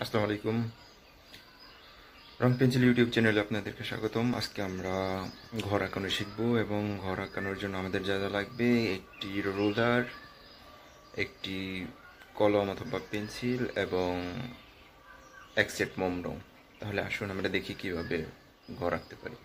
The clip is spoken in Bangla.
আসসালামু আলাইকুম রং পেন্সিল ইউটিউব চ্যানেলে আপনাদেরকে স্বাগতম আজকে আমরা ঘর আঁকানো শিখব এবং ঘর আঁকানোর জন্য আমাদের যা যা লাগবে একটি রোলার একটি কলম অথবা পেন্সিল এবং এক সেট মোম রং তাহলে আসুন আমরা দেখি কিভাবে ঘর আঁকতে পারি